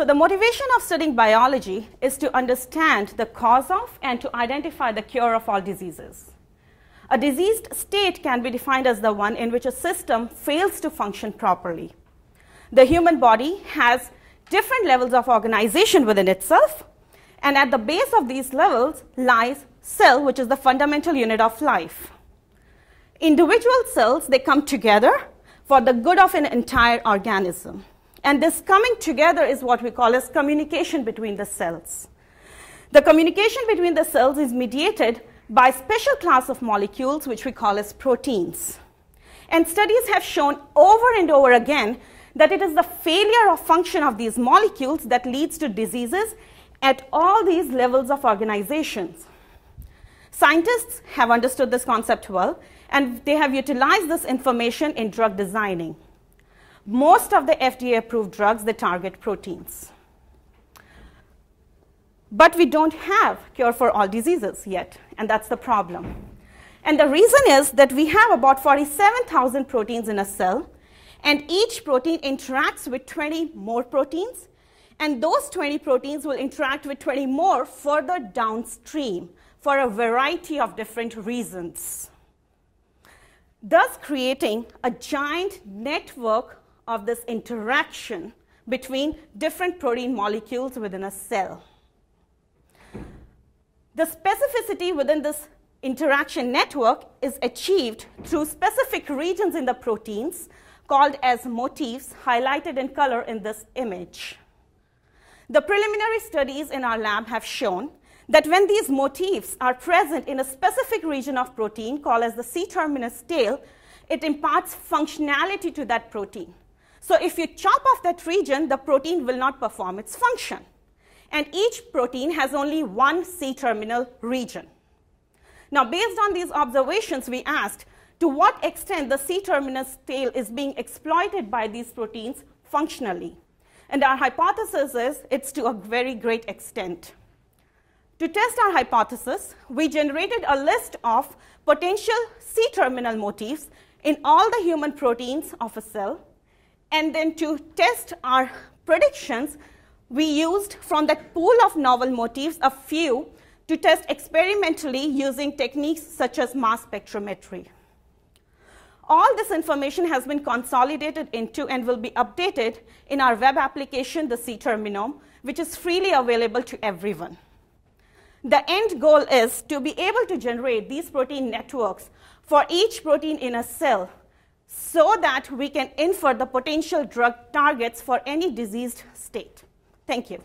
So the motivation of studying biology is to understand the cause of and to identify the cure of all diseases. A diseased state can be defined as the one in which a system fails to function properly. The human body has different levels of organization within itself, and at the base of these levels lies cell, which is the fundamental unit of life. Individual cells, they come together for the good of an entire organism. And this coming together is what we call as communication between the cells. The communication between the cells is mediated by a special class of molecules which we call as proteins. And studies have shown over and over again that it is the failure of function of these molecules that leads to diseases at all these levels of organizations. Scientists have understood this concept well and they have utilized this information in drug designing most of the FDA-approved drugs, they target proteins. But we don't have cure for all diseases yet, and that's the problem. And the reason is that we have about 47,000 proteins in a cell, and each protein interacts with 20 more proteins, and those 20 proteins will interact with 20 more further downstream for a variety of different reasons, thus creating a giant network of this interaction between different protein molecules within a cell. The specificity within this interaction network is achieved through specific regions in the proteins called as motifs highlighted in color in this image. The preliminary studies in our lab have shown that when these motifs are present in a specific region of protein called as the C-terminus tail, it imparts functionality to that protein. So if you chop off that region, the protein will not perform its function. And each protein has only one C-terminal region. Now, based on these observations, we asked to what extent the C-terminus tail is being exploited by these proteins functionally. And our hypothesis is it's to a very great extent. To test our hypothesis, we generated a list of potential C-terminal motifs in all the human proteins of a cell and then to test our predictions, we used from that pool of novel motifs a few to test experimentally using techniques such as mass spectrometry. All this information has been consolidated into and will be updated in our web application, the C-Terminome, which is freely available to everyone. The end goal is to be able to generate these protein networks for each protein in a cell so that we can infer the potential drug targets for any diseased state. Thank you.